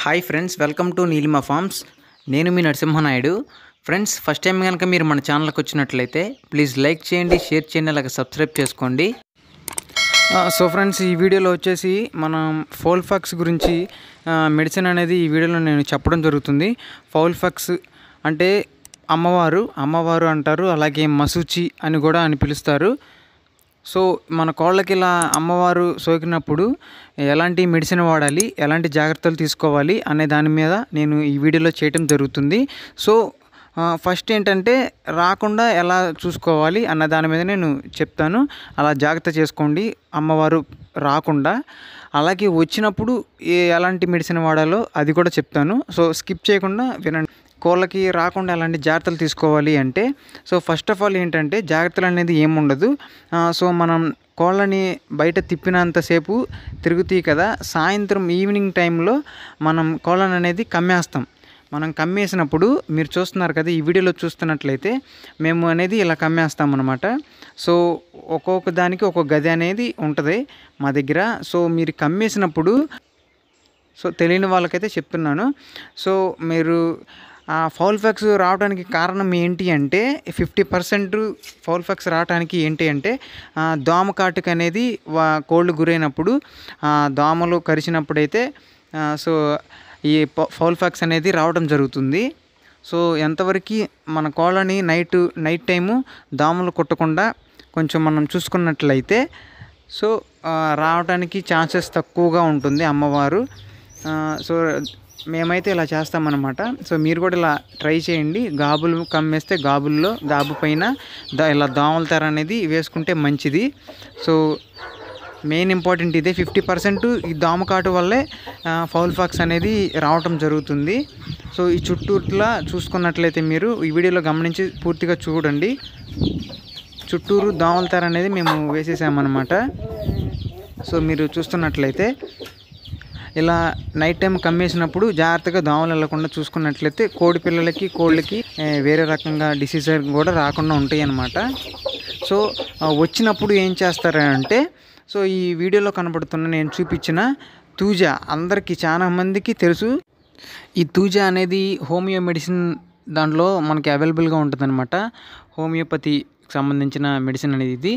hi friends welcome to Neelima farms నేను మీ Narasimha Naidu friends first time కనుక మీరు మన ఛానల్కి వచ్చినట్లయితే ప్లీజ్ లైక్ చేయండి షేర్ చేయండి అలాగే సబ్స్క్రైబ్ చేసుకోండి సో ఫ్రెండ్స్ ఈ వీడియోలో వచ్చేసి మనం ఫోల్ఫాక్స్ గురించి మెడిసిన్ అనేది ఈ వీడియోలో నేను చెప్పడం జరుగుతుంది ఫోల్ఫాక్స్ అంటే అమ్మవారు అమ్మవారు అంటారు అలాగే మసూచి అని కూడా అని పిలుస్తారు సో మన కోళ్ళకి ఇలా అమ్మవారు సోకినప్పుడు ఎలాంటి మెడిసిన్ వాడాలి ఎలాంటి జాగ్రత్తలు తీసుకోవాలి అనే దాని మీద నేను ఈ వీడియోలో చేయటం జరుగుతుంది సో ఫస్ట్ ఏంటంటే రాకుండా ఎలా చూసుకోవాలి అన్న దాని మీద నేను చెప్తాను అలా జాగ్రత్త చేసుకోండి అమ్మవారు రాకుండా అలాగే వచ్చినప్పుడు ఎలాంటి మెడిసిన్ వాడాలో అది కూడా చెప్తాను సో స్కిప్ చేయకుండా వినండి కోళ్ళకి రాకుండా ఎలాంటి జాగ్రత్తలు తీసుకోవాలి అంటే సో ఫస్ట్ ఆఫ్ ఆల్ ఏంటంటే జాగ్రత్తలు అనేది ఏముండదు సో మనం కోళ్ళని బయట తిప్పినంతసేపు తిరుగుతాయి కదా సాయంత్రం ఈవినింగ్ టైంలో మనం కోళ్ళని అనేది కమ్మేస్తాం మనం కమ్మేసినప్పుడు మీరు చూస్తున్నారు కదా ఈ వీడియోలో చూస్తున్నట్లయితే మేము అనేది ఇలా కమ్మేస్తాం అనమాట సో ఒక్కొక్క దానికి ఒక్కొక్క గది అనేది ఉంటుంది మా దగ్గర సో మీరు కమ్మేసినప్పుడు సో తెలియని వాళ్ళకైతే చెప్తున్నాను సో మీరు ఆ ఫౌల్ ఫ్యాక్స్ రావడానికి కారణం ఏంటి అంటే ఫిఫ్టీ పర్సెంట్ ఫౌల్ ఫ్యాక్స్ రావడానికి ఏంటి అంటే దోమ కాటుక అనేది కోల్డ్ గురైనప్పుడు దోమలు కరిచినప్పుడైతే సో ఈ ఫౌల్ ఫ్యాక్స్ అనేది రావడం జరుగుతుంది సో ఎంతవరకు మన కోళ్ళని నైట్ నైట్ టైము దోమలు కుట్టకుండా కొంచెం మనం చూసుకున్నట్లయితే సో రావడానికి ఛాన్సెస్ తక్కువగా ఉంటుంది అమ్మవారు సో మేమైతే ఇలా చేస్తామన్నమాట సో మీరు కూడా ఇలా ట్రై చేయండి గాబులు కమ్మేస్తే గాబుల్లో గాబు పైన దా ఇలా దోమల తెర అనేది వేసుకుంటే మంచిది సో మెయిన్ ఇంపార్టెంట్ ఇదే ఫిఫ్టీ పర్సెంట్ ఈ దోమకాటు వల్లే ఫౌల్ ఫాక్స్ అనేది రావటం జరుగుతుంది సో ఈ చుట్టూట్లా చూసుకున్నట్లయితే మీరు ఈ వీడియోలో గమనించి పూర్తిగా చూడండి చుట్టూరు దోమల తెర అనేది మేము వేసేసామన్నమాట సో మీరు చూస్తున్నట్లయితే ఇలా నైట్ టైం కమ్మేసినప్పుడు జాగ్రత్తగా దోమలు వెళ్లకుండా చూసుకున్నట్లయితే కోడి పిల్లలకి కోళ్ళకి వేరే రకంగా డిసీజ్ కూడా రాకుండా ఉంటాయి అన్నమాట సో వచ్చినప్పుడు ఏం చేస్తారంటే సో ఈ వీడియోలో కనబడుతున్న నేను చూపించిన తూజ అందరికీ చాలా మందికి తెలుసు ఈ తూజ అనేది హోమియో మెడిసిన్ దాంట్లో మనకి అవైలబుల్గా అనమాట హోమియోపతి సంబంధించిన మెడిసిన్ అనేది ఇది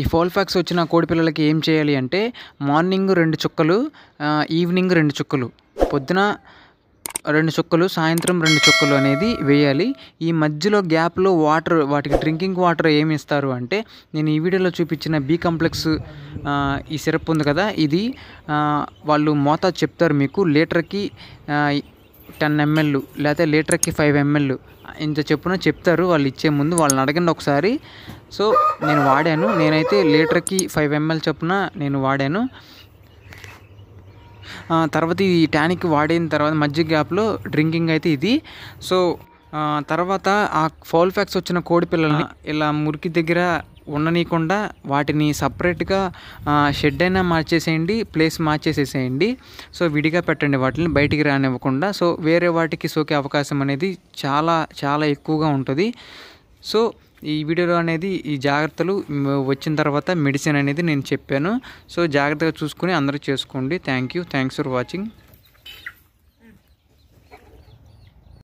ఈ ఫోల్ఫాక్స్ వచ్చిన కోడి పిల్లలకి ఏం చేయాలి అంటే మార్నింగ్ రెండు చుక్కలు ఈవినింగ్ రెండు చుక్కలు పొద్దున రెండు చుక్కలు సాయంత్రం రెండు చుక్కలు అనేది వేయాలి ఈ మధ్యలో గ్యాప్లో వాటర్ వాటికి డ్రింకింగ్ వాటర్ ఏమి ఇస్తారు అంటే నేను ఈ వీడియోలో చూపించిన బీ కాంప్లెక్స్ ఈ సిరప్ ఉంది కదా ఇది వాళ్ళు మోతా చెప్తారు మీకు లీటర్కి టెన్ ఎంఎల్ లేకపోతే లీటర్కి ఫైవ్ ఎంఎల్ ఇంత చెప్పున చెప్తారు వాళ్ళు ఇచ్చే ముందు వాళ్ళని అడగండి ఒకసారి సో నేను వాడాను నేనైతే లీటర్కి ఫైవ్ ఎంఎల్ చొప్పున నేను వాడాను తర్వాత ఈ టానిక్ వాడిన తర్వాత మధ్య గ్యాప్లో డ్రింకింగ్ అయితే ఇది సో తర్వాత ఆ ఫౌల్ ఫ్యాక్స్ వచ్చిన కోడి పిల్లల ఇలా మురికి దగ్గర ఉండనీయకుండా వాటిని సపరేట్గా షెడ్ అయినా మార్చేసేయండి ప్లేస్ మార్చేసేసేయండి సో విడిగా పెట్టండి వాటిని బయటికి రానివ్వకుండా సో వేరే వాటికి సోకే అవకాశం అనేది చాలా చాలా ఎక్కువగా ఉంటుంది సో ఈ వీడియోలో అనేది ఈ జాగ్రత్తలు వచ్చిన తర్వాత మెడిసిన్ అనేది నేను చెప్పాను సో జాగ్రత్తగా చూసుకుని అందరూ చేసుకోండి thank you thanks for watching